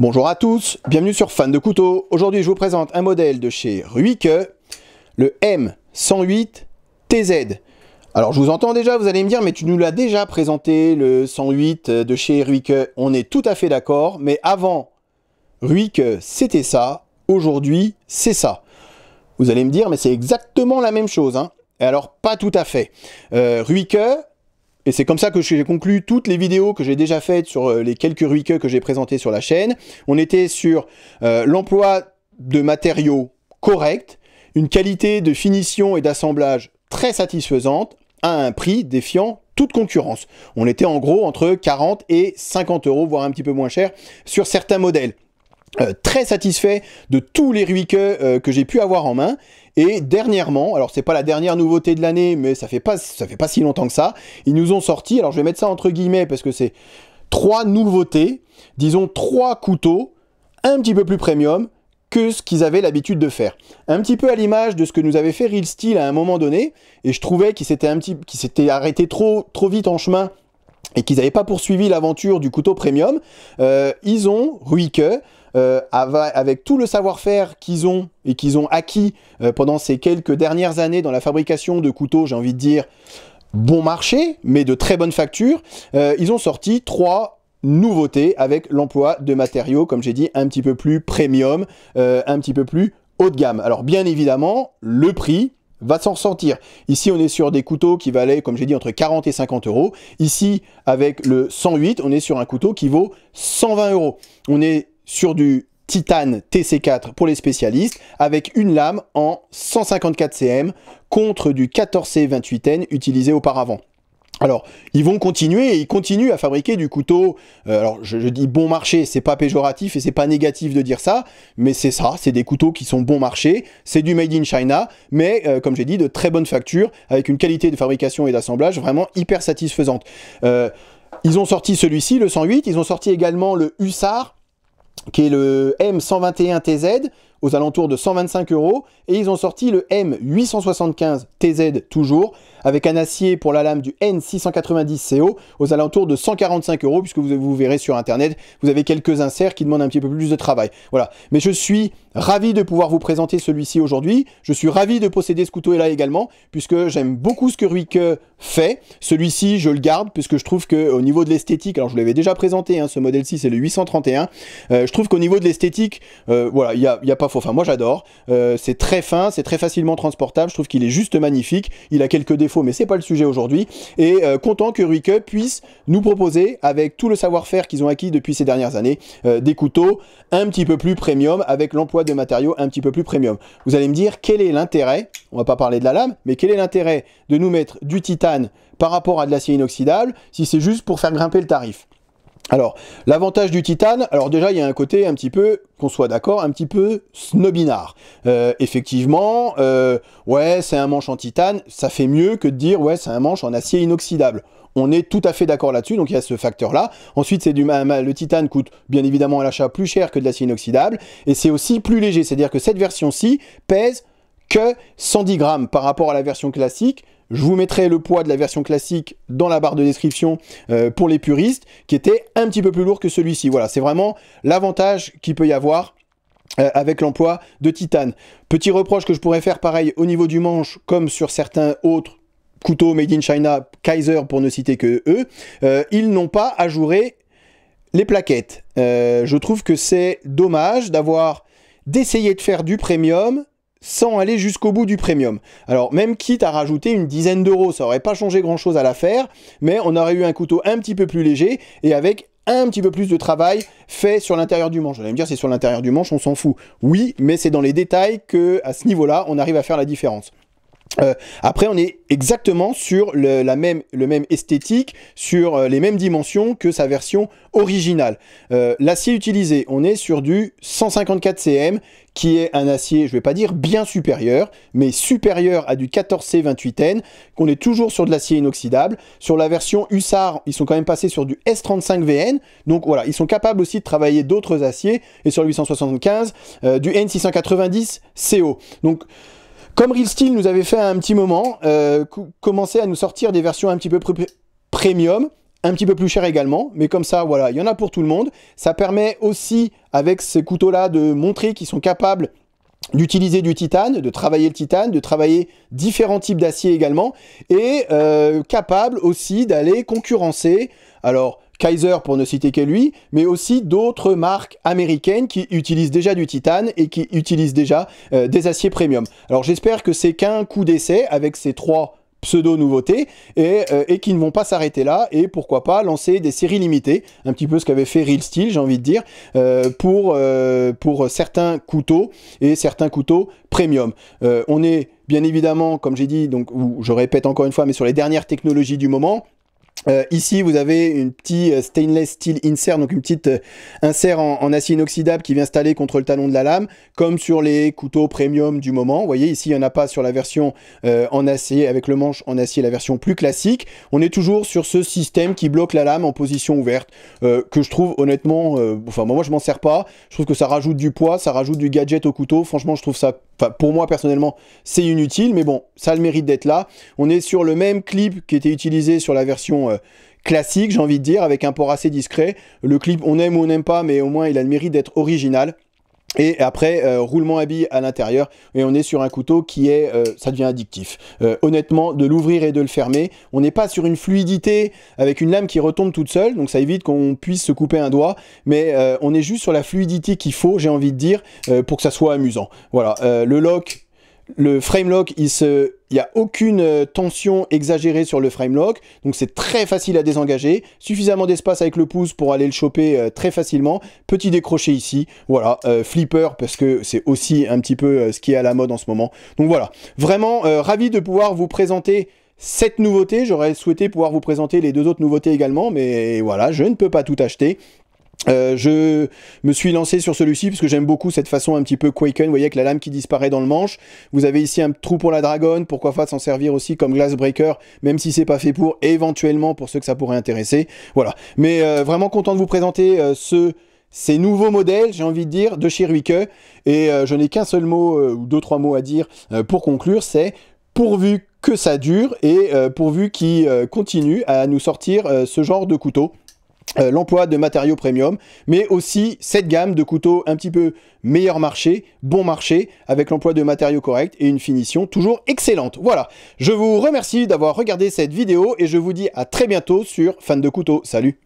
Bonjour à tous, bienvenue sur Fan de Couteau. Aujourd'hui, je vous présente un modèle de chez Ruike, le M108TZ. Alors, je vous entends déjà, vous allez me dire, mais tu nous l'as déjà présenté, le 108 de chez Ruike. On est tout à fait d'accord, mais avant, Ruike, c'était ça. Aujourd'hui, c'est ça. Vous allez me dire, mais c'est exactement la même chose. Hein. Et alors, pas tout à fait. Euh, et c'est comme ça que j'ai conclu toutes les vidéos que j'ai déjà faites sur euh, les quelques ruikeux que j'ai présentées sur la chaîne. On était sur euh, l'emploi de matériaux corrects, une qualité de finition et d'assemblage très satisfaisante, à un prix défiant toute concurrence. On était en gros entre 40 et 50 euros, voire un petit peu moins cher, sur certains modèles. Euh, très satisfait de tous les ruiqueux que j'ai pu avoir en main et dernièrement, alors c'est pas la dernière nouveauté de l'année, mais ça fait pas ça fait pas si longtemps que ça, ils nous ont sorti, alors je vais mettre ça entre guillemets parce que c'est trois nouveautés, disons trois couteaux un petit peu plus premium que ce qu'ils avaient l'habitude de faire. Un petit peu à l'image de ce que nous avait fait Real Steel à un moment donné, et je trouvais qu'ils s'étaient un petit, arrêtés trop, trop vite en chemin et qu'ils n'avaient pas poursuivi l'aventure du couteau premium, euh, ils ont, Ruike, euh, avec tout le savoir-faire qu'ils ont et qu'ils ont acquis euh, pendant ces quelques dernières années dans la fabrication de couteaux, j'ai envie de dire, bon marché, mais de très bonne facture, euh, ils ont sorti trois nouveautés avec l'emploi de matériaux, comme j'ai dit, un petit peu plus premium, un petit peu plus haut de gamme. Alors bien évidemment, le prix, va s'en ressentir. Ici, on est sur des couteaux qui valaient, comme j'ai dit, entre 40 et 50 euros. Ici, avec le 108, on est sur un couteau qui vaut 120 euros. On est sur du titane TC4 pour les spécialistes, avec une lame en 154 cm contre du 14C28N utilisé auparavant. Alors, ils vont continuer et ils continuent à fabriquer du couteau. Euh, alors, je, dis bon marché, c'est pas péjoratif et c'est pas négatif de dire ça, mais c'est ça, c'est des couteaux qui sont bon marché, c'est du made in China, mais euh, comme j'ai dit, de très bonne facture, avec une qualité de fabrication et d'assemblage vraiment hyper satisfaisante. Euh, ils ont sorti celui-ci, le 108, ils ont sorti également le Hussard, qui est le M121TZ aux alentours de 125 euros. Et ils ont sorti le M875 TZ toujours, avec un acier pour la lame du N690CO aux alentours de 145 euros, puisque vous, verrez sur internet, vous avez quelques inserts qui demandent un petit peu plus de travail. Voilà. Mais je suis ravi de pouvoir vous présenter celui-ci aujourd'hui. Je suis ravi de posséder ce couteau-là également, puisque j'aime beaucoup ce que Ruike euh, fait. Celui-ci, je le garde, puisque je trouve que au niveau de l'esthétique, alors je l'avais déjà présenté, hein, ce modèle-ci, c'est le 831. Euh, je trouve qu'au niveau de l'esthétique, euh, voilà, il n'y a, y a pas Enfin, moi j'adore. Euh, c'est très fin, c'est très facilement transportable. Je trouve qu'il est juste magnifique. Il a quelques défauts, mais c'est pas le sujet aujourd'hui. Et euh, content que Ruike puisse nous proposer, avec tout le savoir-faire qu'ils ont acquis depuis ces dernières années, euh, des couteaux un petit peu plus premium, avec l'emploi de matériaux un petit peu plus premium. Vous allez me dire quel est l'intérêt On va pas parler de la lame, mais quel est l'intérêt de nous mettre du titane par rapport à de l'acier inoxydable si c'est juste pour faire grimper le tarif alors, l'avantage du titane, alors déjà il y a un côté un petit peu, qu'on soit d'accord, un petit peu snobinard. Euh, effectivement, euh, ouais, c'est un manche en titane, ça fait mieux que de dire ouais, c'est un manche en acier inoxydable. On est tout à fait d'accord là-dessus, donc il y a ce facteur-là. Ensuite, c'est du le titane coûte bien évidemment à l'achat plus cher que de l'acier inoxydable, et c'est aussi plus léger, c'est-à-dire que cette version-ci pèse que 110 grammes par rapport à la version classique. Je vous mettrai le poids de la version classique dans la barre de description euh, pour les puristes, qui était un petit peu plus lourd que celui-ci. Voilà, c'est vraiment l'avantage qu'il peut y avoir euh, avec l'emploi de titane. Petit reproche que je pourrais faire pareil au niveau du manche, comme sur certains autres couteaux made in China, Kaiser pour ne citer que eux, euh, ils n'ont pas ajouré les plaquettes. je trouve que c'est dommage d'avoir d'essayer de faire du premium sans aller jusqu'au bout du premium. Alors même quitte à rajouter une dizaine d'euros, ça aurait pas changé grand chose à l'affaire, mais on aurait eu un couteau un petit peu plus léger et avec un petit peu plus de travail fait sur l'intérieur du manche. Vous allez me dire, c'est sur l'intérieur du manche, on s'en fout. Oui, mais c'est dans les détails qu'à à ce niveau-là, on arrive à faire la différence. Euh, après, on est exactement sur le, la même, le même esthétique, sur euh, les mêmes dimensions que sa version originale. Euh, l'acier utilisé, on est sur du 154 cm, qui est un acier, je vais pas dire bien supérieur, mais supérieur à du 14C28N, qu'on est toujours sur de l'acier inoxydable. Sur la version Hussard, ils sont quand même passés sur du S35VN, donc voilà, ils sont capables aussi de travailler d'autres aciers, et sur le 875, du N690CO. Donc, comme Real Steel nous avait fait un petit moment, euh, commencer à nous sortir des versions un petit peu premium, un petit peu plus chères également, mais comme ça, voilà, il y en a pour tout le monde. Ça permet aussi, avec ces couteaux-là, de montrer qu'ils sont capables d'utiliser du titane, de travailler le titane, de travailler différents types d'acier également, et euh, capables capable aussi d'aller concurrencer, alors Kaiser pour ne citer que lui, mais aussi d'autres marques américaines qui utilisent déjà du titane et qui utilisent déjà euh, des aciers premium. Alors j'espère que c'est qu'un coup d'essai avec ces trois pseudo-nouveautés et, euh, qui ne vont pas s'arrêter là et pourquoi pas lancer des séries limitées, un petit peu ce qu'avait fait Real Steel, j'ai envie de dire, euh, pour, pour certains couteaux et certains couteaux premium. on est bien évidemment, comme j'ai dit, donc je répète encore une fois, mais sur les dernières technologies du moment. Euh, ici, vous avez une petite euh, stainless steel insert, donc une petite euh, insert en, acier inoxydable qui vient installer contre le talon de la lame, comme sur les couteaux premium du moment. Vous voyez, ici, il n'y en a pas sur la version en acier, avec le manche en acier, la version plus classique. On est toujours sur ce système qui bloque la lame en position ouverte, que je trouve honnêtement, enfin, moi, je m'en sers pas. Je trouve que ça rajoute du poids, ça rajoute du gadget au couteau. Franchement, je trouve ça pour moi personnellement, c'est inutile, mais bon, ça a le mérite d'être là. On est sur le même clip qui était utilisé sur la version euh, classique, j'ai envie de dire, avec un port assez discret. Le clip, on aime ou on n'aime pas, mais au moins il a le mérite d'être original. Et après, euh, roulement à billes à l'intérieur, et on est sur un couteau qui est, euh, ça devient addictif. Euh, honnêtement, de l'ouvrir et de le fermer, on n'est pas sur une fluidité avec une lame qui retombe toute seule, donc ça évite qu'on puisse se couper un doigt, mais on est juste sur la fluidité qu'il faut, j'ai envie de dire, pour que ça soit amusant. Voilà, le lock, le frame lock, il se, n'y a aucune euh, tension exagérée sur le frame lock, donc c'est très facile à désengager. Suffisamment d'espace avec le pouce pour aller le choper euh, très facilement. Petit décroché ici, voilà, euh, flipper parce que c'est aussi un petit peu ce qui est à la mode en ce moment. Donc voilà, vraiment ravi de pouvoir vous présenter cette nouveauté. J'aurais souhaité pouvoir vous présenter les deux autres nouveautés également, mais voilà, je ne peux pas tout acheter. Euh, je me suis lancé sur celui-ci parce que j'aime beaucoup cette façon un petit peu Quaken, vous voyez avec la lame qui disparaît dans le manche. Vous avez ici un trou pour la dragonne, pourquoi pas s'en servir aussi comme glass breaker, même si c'est pas fait pour, éventuellement pour ceux que ça pourrait intéresser. Voilà. Mais euh, vraiment content de vous présenter euh, ce ces nouveaux modèles, j'ai envie de dire, de chez Et je n'ai qu'un seul mot ou deux trois mots à dire pour conclure, c'est pourvu que ça dure et pourvu qu'il continue à nous sortir ce genre de couteau. Euh, l'emploi de matériaux premium, mais aussi cette gamme de couteaux un petit peu meilleur marché, bon marché, avec l'emploi de matériaux corrects et une finition toujours excellente. Voilà, je vous remercie d'avoir regardé cette vidéo et je vous dis à très bientôt sur Fan de Couteaux. Salut